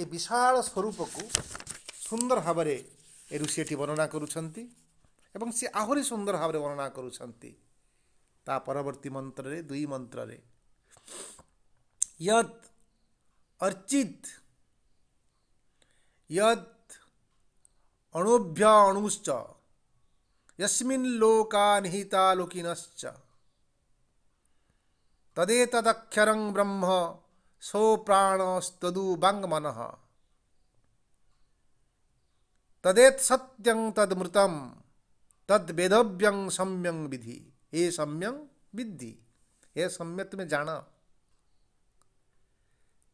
ଏ ବିଶାଳ ସ୍ୱରୂପକୁ ସୁନ୍ଦର ଭାବରେ ଏ ଋଷି ଏଠି ବର୍ଣ୍ଣନା କରୁଛନ୍ତି ଏବଂ ସେ ଆହୁରି ସୁନ୍ଦର ଭାବରେ ବର୍ଣ୍ଣନା କରୁଛନ୍ତି ତା ପରବର୍ତ୍ତୀ ମନ୍ତ୍ରରେ ଦୁଇ ମନ୍ତ୍ରରେ यद अर्चित यद अणुभ्य अणुश्च यस्मिन् लोका निहिता लोकिनश्च तदेतदक्षरं ब्रह्म सो प्राणस्तदुबाङ्गमनः तदेत सत्यं तदमृतम तद्वेदव्यं सम्यं विधि ये सम्यं विधि ये सम्यत तुम्हें जाना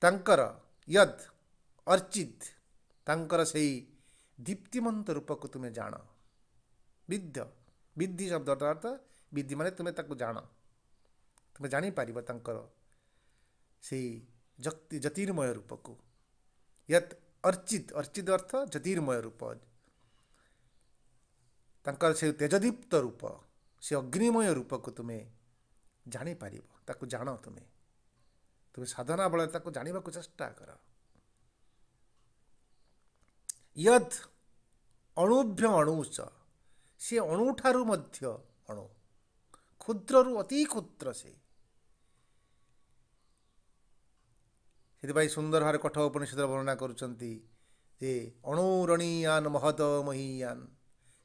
तंकर यद अर्चित तंकर से ही दीप्तिमंत रूप को तुम्हें जान विद्य विधि शब्द अर्थ विद्धि मान तुम्हें तक जाना तुम्हें जान पार से जतिर्मय रूप को यद ଅର୍ଚ୍ଚିତ ଅର୍ଚ୍ଚିତ ଅର୍ଥ ଜ୍ୟୋତିର୍ମୟ ରୂପ ତାଙ୍କର ସେ ତେଜଦୀପ୍ତ ରୂପ ସେ ଅଗ୍ନିମୟ ରୂପକୁ ତୁମେ ଜାଣିପାରିବ ତାକୁ ଜାଣ ତୁମେ ତୁମେ ସାଧନା ବଳରେ ତାକୁ ଜାଣିବାକୁ ଚେଷ୍ଟା କର ୟଦ୍ ଅଣୁଭ୍ୟ ଅଣୁଚ ସେ ଅଣୁଠାରୁ ମଧ୍ୟ ଅଣୁ କ୍ଷୁଦ୍ରରୁ ଅତି କ୍ଷୁଦ୍ର ସେ ସେଥିପାଇଁ ସୁନ୍ଦର ଭାବରେ କଠୋର ଉପନିଷେଦର ବର୍ଣ୍ଣନା କରୁଛନ୍ତି ଯେ ଅଣୁରଣୀୟାନ ମହତ ମହୀୟାନ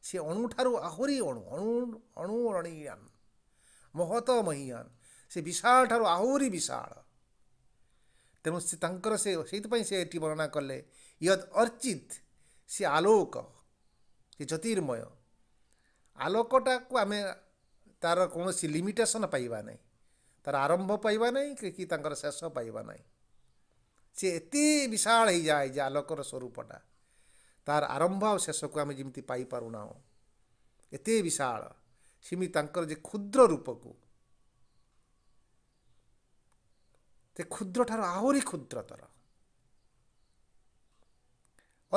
ସେ ଅଣୁଠାରୁ ଆହୁରି ଅଣୁ ଅଣୁ ଅଣୁରଣୀୟାନ ମହତ ମହୀୟାନ ସେ ବିଶାଳଠାରୁ ଆହୁରି ବିଶାଳ ତେଣୁ ସେ ତାଙ୍କର ସେ ସେଇଥିପାଇଁ ସେ ଏଠି ବର୍ଣ୍ଣନା କଲେ ୟଦ୍ ଅର୍ଚିତ ସେ ଆଲୋକ ସେ ଜ୍ୟୋତିର୍ମୟ ଆଲୋକଟାକୁ ଆମେ ତା'ର କୌଣସି ଲିମିଟେସନ୍ ପାଇବା ନାହିଁ ତା'ର ଆରମ୍ଭ ପାଇବା ନାହିଁ କି ତାଙ୍କର ଶେଷ ପାଇବା ନାହିଁ ସେ ଏତେ ବିଶାଳ ହେଇଯାଏ ଯେ ଆଲୋକର ସ୍ୱରୂପଟା ତାର ଆରମ୍ଭ ଆଉ ଶେଷକୁ ଆମେ ଯେମିତି ପାଇପାରୁନାହୁଁ ଏତେ ବିଶାଳ ସେମିତି ତାଙ୍କର ଯେ କ୍ଷୁଦ୍ର ରୂପକୁ ସେ କ୍ଷୁଦ୍ରଠାରୁ ଆହୁରି କ୍ଷୁଦ୍ରତର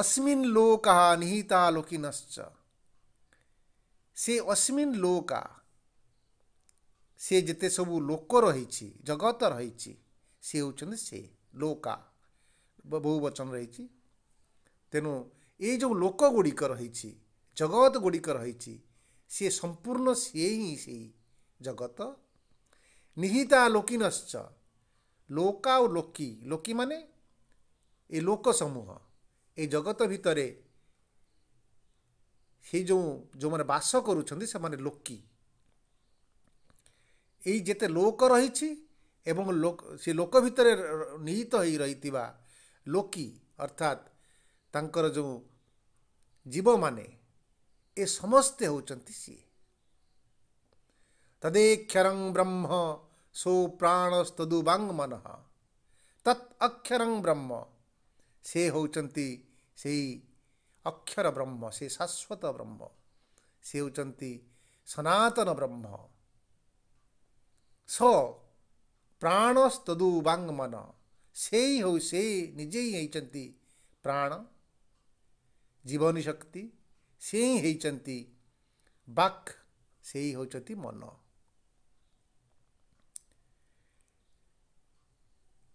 ଅସ୍ମିନ୍ ଲୋକା ନିହିତା ଲୋକିନଶ୍ଚ ସେ ଅସ୍ମିନ୍ ଲୋକା ସେ ଯେତେ ସବୁ ଲୋକ ରହିଛି ଜଗତ ରହିଛି ସେ ହେଉଛନ୍ତି ସେ ଲୋକା ବହୁ ବଚନ ରହିଛି ତେଣୁ ଏଇ ଯେଉଁ ଲୋକ ଗୁଡ଼ିକ ରହିଛି ଜଗତ ଗୁଡ଼ିକ ରହିଛି ସିଏ ସମ୍ପୂର୍ଣ୍ଣ ସିଏ ହିଁ ସେଇ ଜଗତ ନିହିତା ଲୋକିନଶ୍ଚ ଲୋକା ଆଉ ଲୋକି ଲୋକିମାନେ ଏ ଲୋକ ସମୂହ ଏ ଜଗତ ଭିତରେ ସେଇ ଯେଉଁ ଯେଉଁମାନେ ବାସ କରୁଛନ୍ତି ସେମାନେ ଲୋକି ଏଇ ଯେତେ ଲୋକ ରହିଛି एवं लोक से लोक भितर निहित हो रही लोकी अर्थात तर जो जीव मैने समस्ते होती सी तदेक्षर ब्रह्म सो प्राणस्तुवांग मन तत्क्षर ब्रह्म से हूँ से अक्षर ब्रह्म से शाश्वत ब्रह्म से हूँ सनातन ब्रह्म स ପ୍ରାଣସ୍ତଦୁ ବାଙ୍ଗମନ ସେଇ ହେଉ ସେଇ ନିଜେ ହିଁ ହେଇଛନ୍ତି ପ୍ରାଣ ଜୀବନୀ ଶକ୍ତି ସେ ହିଁ ହେଇଛନ୍ତି ବାକ୍ ସେଇ ହେଉଛନ୍ତି ମନ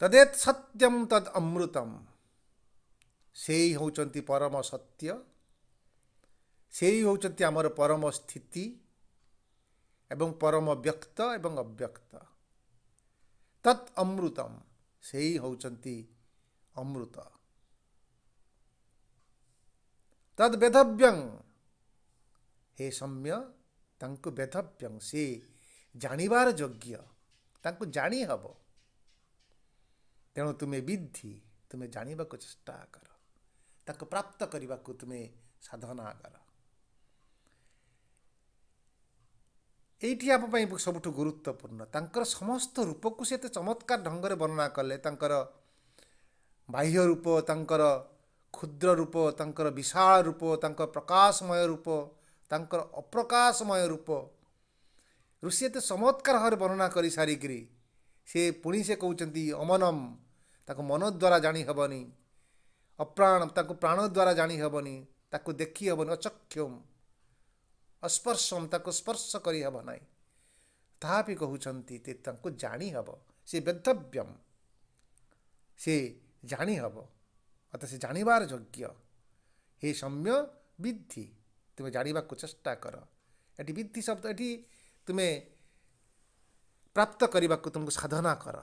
ତଦେତ୍ ସତ୍ୟମ୍ ତଦ୍ ଅମୃତମ୍ ସେଇ ହେଉଛନ୍ତି ପରମ ସତ୍ୟ ସେଇ ହେଉଛନ୍ତି ଆମର ପରମ ସ୍ଥିତି ଏବଂ ପରମ ବ୍ୟକ୍ତ ଏବଂ ଅବ୍ୟକ୍ତ ତତ୍ ଅମୃତମ୍ ସେଇ ହେଉଛନ୍ତି ଅମୃତ ତଦ୍ ବେଧବ୍ୟଂ ହେ ସୌମ୍ୟ ତାଙ୍କୁ ବେଧବ୍ୟଂ ସେ ଜାଣିବାର ଯୋଗ୍ୟ ତାଙ୍କୁ ଜାଣି ହେବ ତେଣୁ ତୁମେ ବିଧି ତୁମେ ଜାଣିବାକୁ ଚେଷ୍ଟା କର ତାକୁ ପ୍ରାପ୍ତ କରିବାକୁ ତୁମେ ସାଧନା କର ଏଇଠି ଆମ ପାଇଁ ସବୁଠୁ ଗୁରୁତ୍ୱପୂର୍ଣ୍ଣ ତାଙ୍କର ସମସ୍ତ ରୂପକୁ ସେ ଏତେ ଚମତ୍କାର ଢଙ୍ଗରେ ବର୍ଣ୍ଣନା କଲେ ତାଙ୍କର ବାହ୍ୟ ରୂପ ତାଙ୍କର କ୍ଷୁଦ୍ର ରୂପ ତାଙ୍କର ବିଶାଳ ରୂପ ତାଙ୍କର ପ୍ରକାଶମୟ ରୂପ ତାଙ୍କର ଅପ୍ରକାଶମୟ ରୂପ ଋଷି ଏତେ ଚମତ୍କାର ଭାବରେ ବର୍ଣ୍ଣନା କରି ସାରିକିରି ସେ ପୁଣି ସେ କହୁଛନ୍ତି ଅମନମ୍ ତାକୁ ମନ ଦ୍ୱାରା ଜାଣି ହେବନି ଅପ୍ରାଣ ତାକୁ ପ୍ରାଣ ଦ୍ୱାରା ଜାଣି ହେବନି ତାକୁ ଦେଖିହେବନି ହେବନି ଅସ୍ପର୍ଶମ ତାକୁ ସ୍ପର୍ଶ କରିହେବ ନାହିଁ ତାହା ବି କହୁଛନ୍ତି ଯେ ତାଙ୍କୁ ଜାଣିହେବ ସେ ବେଦ୍ଧବ୍ୟମ ସେ ଜାଣିହେବ ଅର୍ଥ ସେ ଜାଣିବାର ଯୋଗ୍ୟ ହେ ସମ୍ୟ ବିଦ୍ଧି ତୁମେ ଜାଣିବାକୁ ଚେଷ୍ଟା କର ଏଠି ବିଦ୍ଧି ଶବ୍ଦ ଏଠି ତୁମେ ପ୍ରାପ୍ତ କରିବାକୁ ତୁମକୁ ସାଧନା କର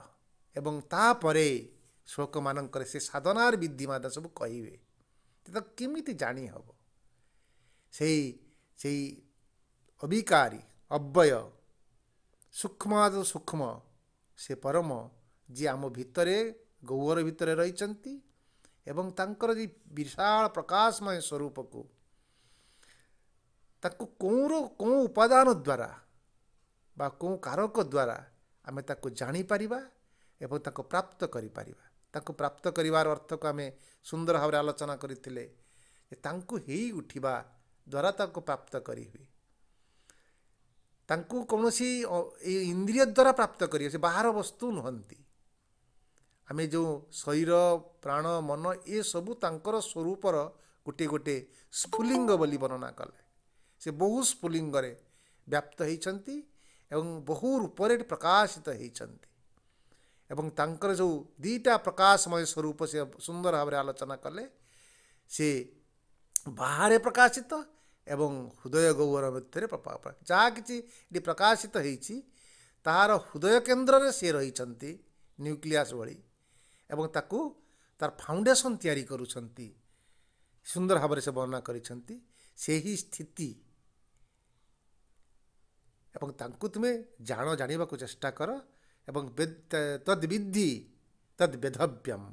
ଏବଂ ତାପରେ ଶ୍ଳୋକମାନଙ୍କରେ ସେ ସାଧନାର ବିଦ୍ଧି ମାନେ ସବୁ କହିବେ ତ କେମିତି ଜାଣିହେବ ସେଇ ସେଇ ଅବିକାରୀ ଅବ୍ୟୟ ସୂକ୍ଷ୍ମ ସୂକ୍ଷ୍ମ ସେ ପରମ ଯିଏ ଆମ ଭିତରେ ଗୌର ଭିତରେ ରହିଛନ୍ତି ଏବଂ ତାଙ୍କର ଯେ ବିଶାଳ ପ୍ରକାଶମୟ ସ୍ୱରୂପକୁ ତାକୁ କେଉଁର କେଉଁ ଉପାଦାନ ଦ୍ୱାରା ବା କେଉଁ କାରକ ଦ୍ୱାରା ଆମେ ତାକୁ ଜାଣିପାରିବା ଏବଂ ତାକୁ ପ୍ରାପ୍ତ କରିପାରିବା ତାକୁ ପ୍ରାପ୍ତ କରିବାର ଅର୍ଥକୁ ଆମେ ସୁନ୍ଦର ଭାବରେ ଆଲୋଚନା କରିଥିଲେ ଯେ ତାଙ୍କୁ ହେଇ ଉଠିବା ଦ୍ୱାରା ତାକୁ ପ୍ରାପ୍ତ କରିହୁଏ ତାଙ୍କୁ କୌଣସି ଇନ୍ଦ୍ରିୟ ଦ୍ୱାରା ପ୍ରାପ୍ତ କରିବେ ସେ ବାହାର ବସ୍ତୁ ନୁହନ୍ତି ଆମେ ଯେଉଁ ଶରୀର ପ୍ରାଣ ମନ ଏସବୁ ତାଙ୍କର ସ୍ୱରୂପର ଗୋଟିଏ ଗୋଟିଏ ସ୍ଫୁଲିଙ୍ଗ ବୋଲି ବର୍ଣ୍ଣନା କଲେ ସେ ବହୁ ସ୍ଫୁଲିଙ୍ଗରେ ବ୍ୟାପ୍ତ ହୋଇଛନ୍ତି ଏବଂ ବହୁ ରୂପରେ ପ୍ରକାଶିତ ହୋଇଛନ୍ତି ଏବଂ ତାଙ୍କର ଯେଉଁ ଦୁଇଟା ପ୍ରକାଶମୟ ସ୍ୱରୂପ ସେ ସୁନ୍ଦର ଭାବରେ ଆଲୋଚନା କଲେ ସେ ବାହାରେ ପ୍ରକାଶିତ ଏବଂ ହୃଦୟ ଗୌର ମଧ୍ୟରେ ଯାହା କିଛି ଏଠି ପ୍ରକାଶିତ ହେଇଛି ତାହାର ହୃଦୟ କେନ୍ଦ୍ରରେ ସିଏ ରହିଛନ୍ତି ନ୍ୟୁକ୍ଲିଆସ୍ ଭଳି ଏବଂ ତାକୁ ତା'ର ଫାଉଣ୍ଡେସନ୍ ତିଆରି କରୁଛନ୍ତି ସୁନ୍ଦର ଭାବରେ ସେ ବର୍ଣ୍ଣନା କରିଛନ୍ତି ସେହି ସ୍ଥିତି ଏବଂ ତାଙ୍କୁ ତୁମେ ଜାଣ ଜାଣିବାକୁ ଚେଷ୍ଟା କର ଏବଂ ତଦ୍ ତଦ୍ବିଧି ତଦ୍ବେଧବ୍ୟମ୍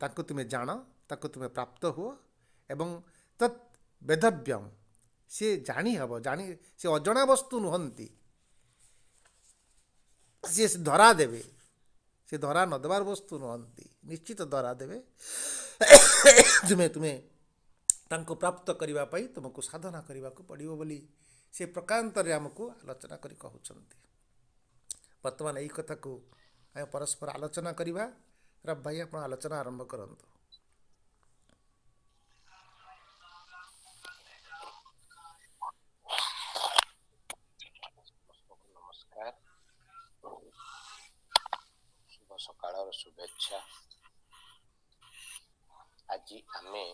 ତାଙ୍କୁ ତୁମେ ଜାଣ ତାକୁ ତୁମେ ପ୍ରାପ୍ତ ହୁଅ ଏବଂ ତତ୍ ବେଦବ୍ୟମ୍ ସିଏ ଜାଣିହେବ ଜାଣି ସେ ଅଜଣା ବସ୍ତୁ ନୁହନ୍ତି ସିଏ ଧରା ଦେବେ ସେ ଧରା ନ ଦେବାର ବସ୍ତୁ ନୁହନ୍ତି ନିଶ୍ଚିତ ଧରା ଦେବେ ତୁମେ ତୁମେ ତାଙ୍କୁ ପ୍ରାପ୍ତ କରିବା ପାଇଁ ତୁମକୁ ସାଧନା କରିବାକୁ ପଡ଼ିବ ବୋଲି ସେ ପ୍ରକାନ୍ତରେ ଆମକୁ ଆଲୋଚନା କରି କହୁଛନ୍ତି ବର୍ତ୍ତମାନ ଏହି କଥାକୁ ଆମେ ପରସ୍ପର ଆଲୋଚନା କରିବା ରବ ଭାଇ ଆପଣ ଆଲୋଚନା ଆରମ୍ଭ କରନ୍ତୁ ଶୁଭେଚ୍ଛା ଆଜି ଆମେ